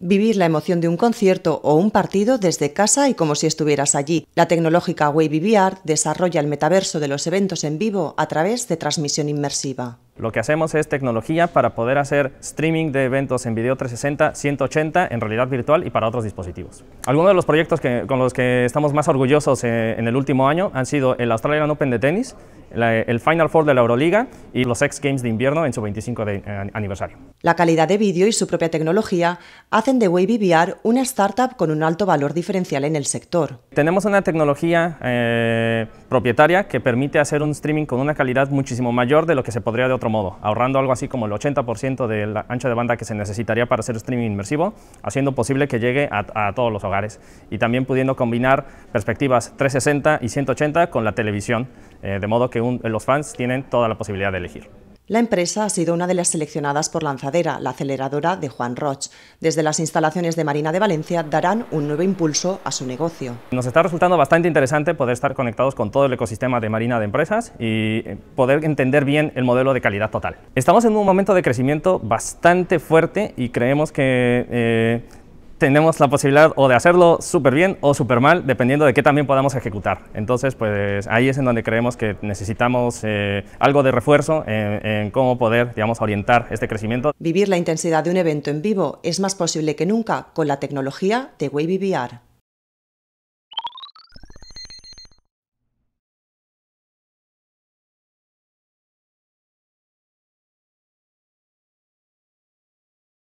Vivir la emoción de un concierto o un partido desde casa y como si estuvieras allí. La tecnológica Wavy desarrolla el metaverso de los eventos en vivo a través de transmisión inmersiva. Lo que hacemos es tecnología para poder hacer streaming de eventos en video 360, 180, en realidad virtual y para otros dispositivos. Algunos de los proyectos con los que estamos más orgullosos eh, en el último año han sido el Australian Open de tenis, el Final Four de la Euroliga y los X Games de invierno en su 25 eh, aniversario. La calidad de vídeo y su propia tecnología hacen de Wavy VR una startup con un alto valor diferencial en el sector. Tenemos una tecnología eh, propietaria que permite hacer un streaming con una calidad muchísimo mayor de lo que se podría de otro modo, ahorrando algo así como el 80% de la ancho de banda que se necesitaría para hacer streaming inmersivo, haciendo posible que llegue a, todos los hogares y también pudiendo combinar perspectivas 360 y 180 con la televisión, eh, de modo que los fans tienen toda la posibilidad de elegir. La empresa ha sido una de las seleccionadas por Lanzadera, la aceleradora de Juan Roch. Desde las instalaciones de Marina de Valencia darán un nuevo impulso a su negocio. Nos está resultando bastante interesante poder estar conectados con todo el ecosistema de Marina de Empresas y poder entender bien el modelo de calidad total. Estamos en un momento de crecimiento bastante fuerte y creemos que eh, tenemos la posibilidad o de hacerlo súper bien o súper mal, dependiendo de qué también podamos ejecutar. Entonces, pues ahí es en donde creemos que necesitamos eh, algo de refuerzo en, cómo poder, digamos, orientar este crecimiento. Vivir la intensidad de un evento en vivo es más posible que nunca con la tecnología de WavyVR.